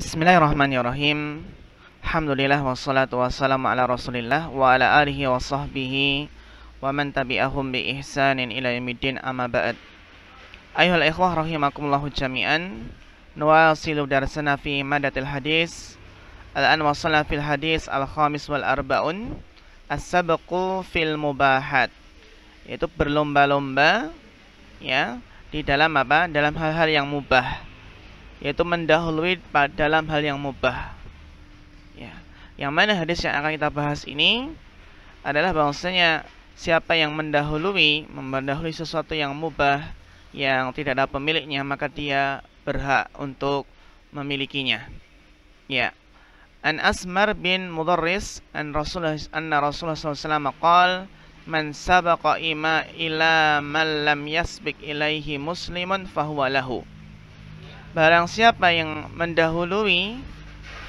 Bismillahirrahmanirrahim. Alhamdulillah wassalatu wassalamu ala Rasulillah wa ala alihi wa sahbihi wa man tabi'ahum bi ihsanin ila yamidin amma ba'd. Ayuhal ikhwah rahimakumullahu jami'an. Nuwasilu darsana fi madatil hadis. Al-an wassala fil hadis al-khamis wal arba'un as-sabaqu fil mubahat. Itu berlomba-lomba ya di dalam apa? Dalam hal-hal yang mubah yaitu mendahului pada dalam hal yang mubah. Ya. Yang mana hadis yang akan kita bahas ini adalah bahwasanya siapa yang mendahului mendahului sesuatu yang mubah yang tidak ada pemiliknya maka dia berhak untuk memilikinya. Ya. An Asmar bin Mudarris an Rasulullah anna Rasulullah sallallahu alaihi man sabaqa ima ila man lam yasbiq ilaihi muslimun fahuwa lahu. Barang siapa yang mendahului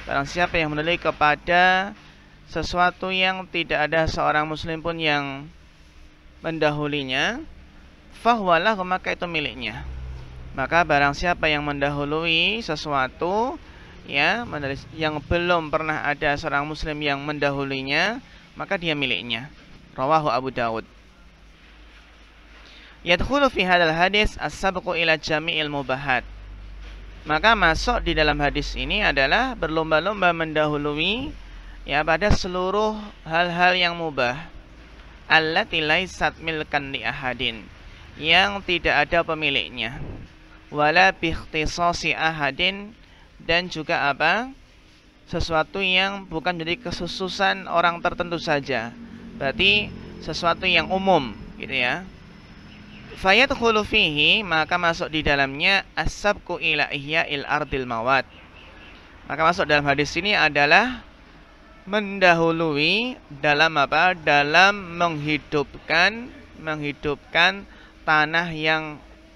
Barang siapa yang mendahului kepada sesuatu yang tidak ada seorang muslim pun yang mendahulinya Fahwalah maka itu miliknya Maka barang siapa yang mendahului sesuatu ya yang belum pernah ada seorang muslim yang mendahulinya, maka dia miliknya rawahu Abu Dawud Yadkhulu fi hadal hadis as-sabqu ila jami'il mubahat maka masuk di dalam hadis ini adalah berlomba-lomba mendahului ya pada seluruh hal-hal yang mubah. Allati laisat milkan li ahadin yang tidak ada pemiliknya. Wala bikhtisasi ahadin dan juga apa? Sesuatu yang bukan jadi kesususan orang tertentu saja. Berarti sesuatu yang umum gitu ya fayadkhulu fihi maka masuk di dalamnya asabku ila il ardil mawat. Maka masuk dalam hadis ini adalah mendahului dalam apa? Dalam menghidupkan menghidupkan tanah yang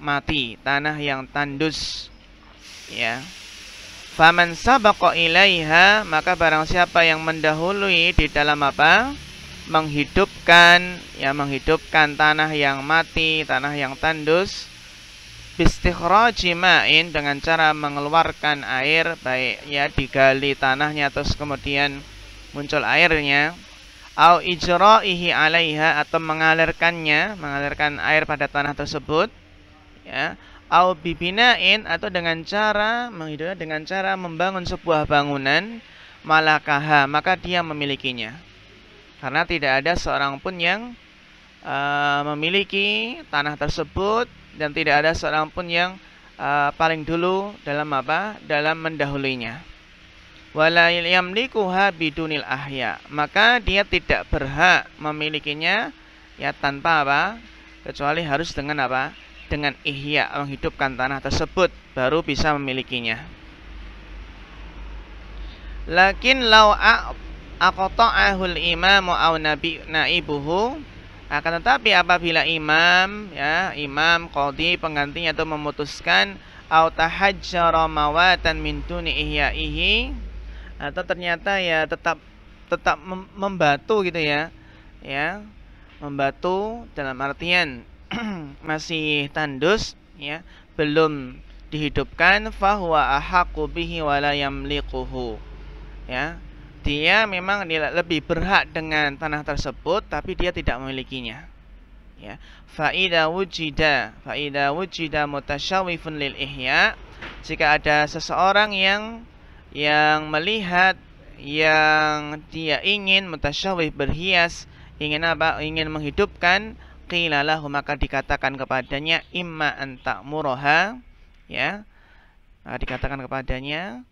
mati, tanah yang tandus. Ya. Faman sabaqa ilaiha maka barang siapa yang mendahului di dalam apa? menghidupkan ya menghidupkan tanah yang mati, tanah yang tandus bistikrojimain dengan cara mengeluarkan air baik ya digali tanahnya terus kemudian muncul airnya au ijra'ihi 'alaiha atau mengalirkannya, mengalirkan air pada tanah tersebut ya au bibinain atau dengan cara menghidupkan dengan cara membangun sebuah bangunan malakaha maka dia memilikinya karena tidak ada seorang pun yang uh, memiliki tanah tersebut dan tidak ada seorang pun yang uh, paling dulu dalam apa? dalam mendahulinya. bidunil ahya. Maka dia tidak berhak memilikinya ya tanpa apa? kecuali harus dengan apa? dengan ihya menghidupkan tanah tersebut baru bisa memilikinya. Lakin lau aqta'ahul imamu aw nabi naibuhu nah, akan tetapi apabila imam ya imam qadhi penggantinya itu memutuskan mawat tahajjara mawatan min tuni ihya'ihi atau ternyata ya tetap tetap membatu gitu ya ya membatu dalam artian masih tandus ya belum dihidupkan fahuwa ahaku bihi wala yamliquhu ya dia memang nilai lebih berhak dengan tanah tersebut tapi dia tidak memilikinya ya faida wujida faida wujida mutasyawifun lil ihya jika ada seseorang yang yang melihat yang dia ingin mutasyawif berhias ingin apa ingin menghidupkan qilalahu maka dikatakan kepadanya imma anta muraha ya maka dikatakan kepadanya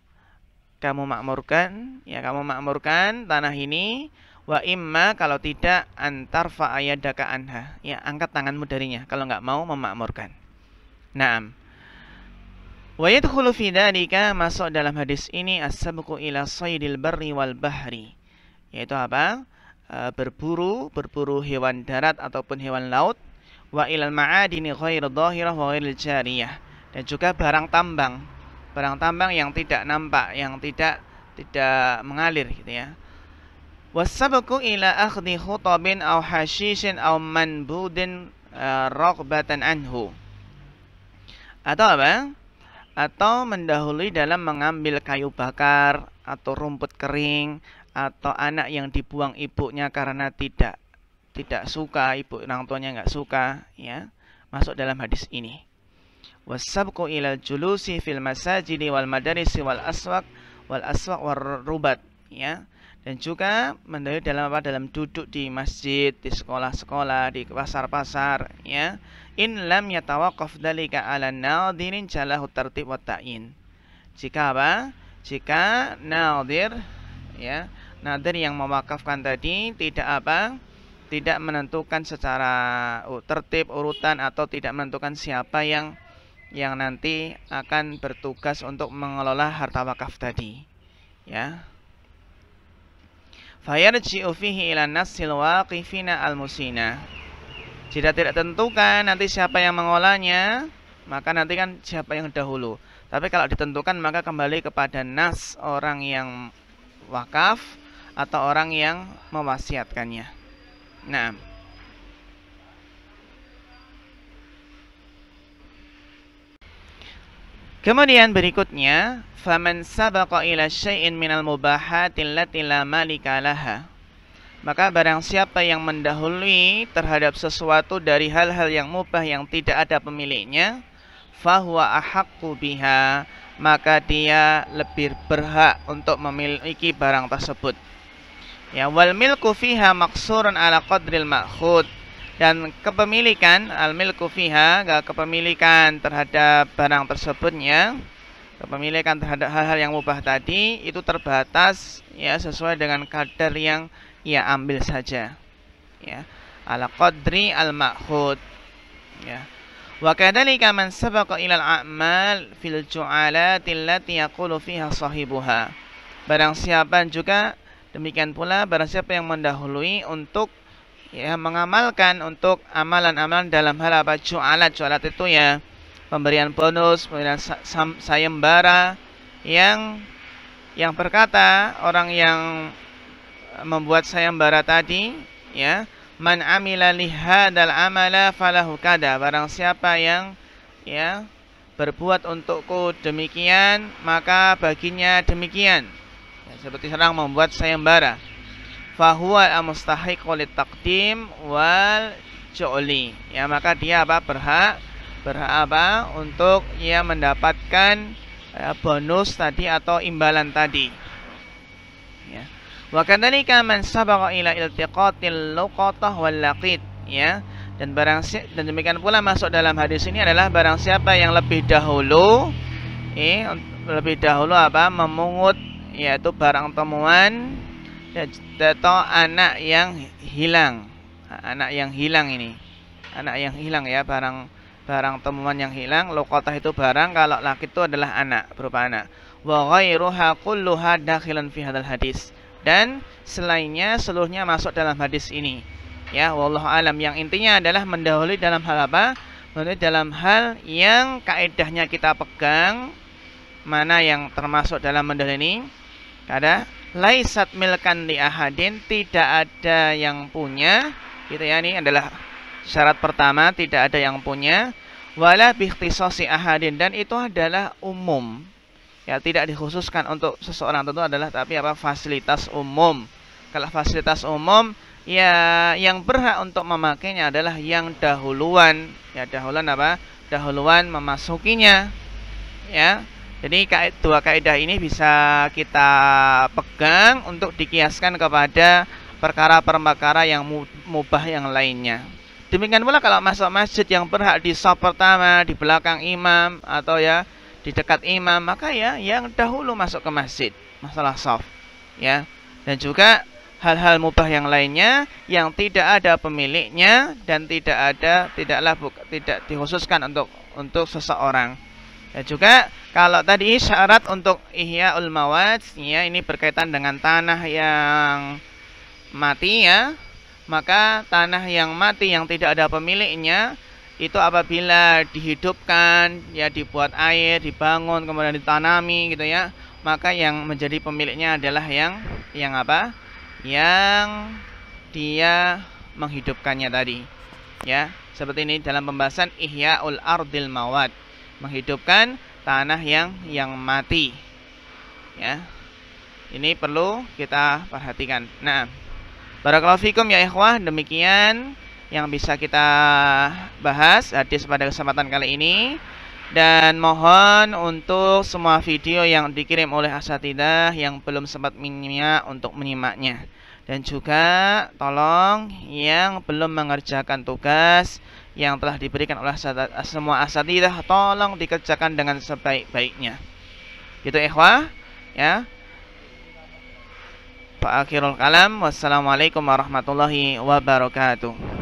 kamu makmurkan ya kamu makmurkan tanah ini wa imma kalau tidak antar fa'ayadaka anha ya angkat tanganmu darinya kalau nggak mau memakmurkan naam wa yadkhulu fi dhalika masuk dalam hadis ini as-sabqu ila saydil barri wal bahri yaitu apa e, berburu berburu hewan darat ataupun hewan laut wa ilal ma'adini ghairu dhahirah wa ghairil jariyah dan juga barang tambang barang tambang yang tidak nampak, yang tidak tidak mengalir gitu ya. Wasabaku ila akhdi khutabin aw hashishin aw manbudin eh, raqbatan anhu. Atau apa? Atau mendahului dalam mengambil kayu bakar atau rumput kering atau anak yang dibuang ibunya karena tidak tidak suka ibu orang tuanya nggak suka ya masuk dalam hadis ini wasabqu ila julusi fil masajidi wal madarisi wal aswaq wal aswaq war rubat ya dan juga mendalil dalam apa dalam duduk di masjid di sekolah-sekolah di pasar-pasar ya in lam yatawaqqaf dalika ala nadirin jalahu tartib wa ta'in jika apa jika nadir ya nadir yang mewakafkan tadi tidak apa tidak menentukan secara tertib urutan atau tidak menentukan siapa yang yang nanti akan bertugas untuk mengelola harta wakaf tadi ya fayarji'u fihi ila nasil waqifina al musina jika tidak tentukan nanti siapa yang mengolahnya maka nanti kan siapa yang dahulu tapi kalau ditentukan maka kembali kepada nas orang yang wakaf atau orang yang mewasiatkannya nah Kemudian berikutnya, faman sabaqa ila syai'in minal mubahati allati la malika laha. Maka barang siapa yang mendahului terhadap sesuatu dari hal-hal yang mubah yang tidak ada pemiliknya, fahuwa ahaqqu biha, maka dia lebih berhak untuk memiliki barang tersebut. Ya wal milku fiha maqsurun ala qadril ma'khud dan kepemilikan al-milku fiha kepemilikan terhadap barang tersebutnya kepemilikan terhadap hal-hal yang mubah tadi itu terbatas ya sesuai dengan kadar yang ia ambil saja ya al qadri al-ma'khud ya wa kadzalika man sabaqa al a'mal fil ju'alati allati yaqulu fiha sahibuha barang siapa juga demikian pula barang siapa yang mendahului untuk ya mengamalkan untuk amalan-amalan dalam hal apa cualat jualat itu ya pemberian bonus pemberian sayembara yang yang berkata orang yang membuat sayembara tadi ya man amila lihadal amala falahu kada barang siapa yang ya berbuat untukku demikian maka baginya demikian ya, seperti orang membuat sayembara fahuwa al-mustahiqu litaqdim wal ju'li. Ya, maka dia apa? berhak berhak apa? untuk ia mendapatkan ya, bonus tadi atau imbalan tadi. Ya. Wa kadzalika man sabaqa ila iltiqatil luqatah wal laqit, ya. Dan barang dan demikian pula masuk dalam hadis ini adalah barang siapa yang lebih dahulu eh lebih dahulu apa memungut yaitu barang temuan ya atau anak yang hilang anak yang hilang ini anak yang hilang ya barang barang temuan yang hilang lokotah itu barang kalau laki itu adalah anak berupa anak wa ghairuha kulluha dakhilan fi hadal hadis dan selainnya seluruhnya masuk dalam hadis ini ya wallahu alam yang intinya adalah mendahului dalam hal apa mendahului dalam hal yang kaedahnya kita pegang mana yang termasuk dalam mendahului ini ada laisat milkan li ahadin tidak ada yang punya gitu ya ini adalah syarat pertama tidak ada yang punya wala bikhtisasi ahadin dan itu adalah umum ya tidak dikhususkan untuk seseorang tentu adalah tapi apa fasilitas umum kalau fasilitas umum ya yang berhak untuk memakainya adalah yang dahuluan ya dahuluan apa dahuluan memasukinya ya jadi dua kaidah ini bisa kita pegang untuk dikiaskan kepada perkara-perkara yang mubah yang lainnya. Demikian pula kalau masuk masjid yang berhak di sop pertama, di belakang imam atau ya di dekat imam, maka ya yang dahulu masuk ke masjid masalah saf ya. Dan juga hal-hal mubah yang lainnya yang tidak ada pemiliknya dan tidak ada tidaklah buka, tidak dikhususkan untuk untuk seseorang. Dan juga kalau tadi syarat untuk ihya ul ya ini berkaitan dengan tanah yang mati ya. Maka tanah yang mati yang tidak ada pemiliknya itu apabila dihidupkan ya dibuat air, dibangun kemudian ditanami gitu ya, maka yang menjadi pemiliknya adalah yang yang apa? Yang dia menghidupkannya tadi. Ya, seperti ini dalam pembahasan ihya ul Ardil Mawad menghidupkan tanah yang yang mati. Ya. Ini perlu kita perhatikan. Nah, barakallahu fikum ya ikhwah, demikian yang bisa kita bahas hadis pada kesempatan kali ini dan mohon untuk semua video yang dikirim oleh asatidah yang belum sempat menyimak untuk menyimaknya dan juga tolong yang belum mengerjakan tugas yang telah diberikan oleh semua asatidah tolong dikerjakan dengan sebaik-baiknya gitu ikhwah ya Pak Akhirul Kalam Wassalamualaikum warahmatullahi wabarakatuh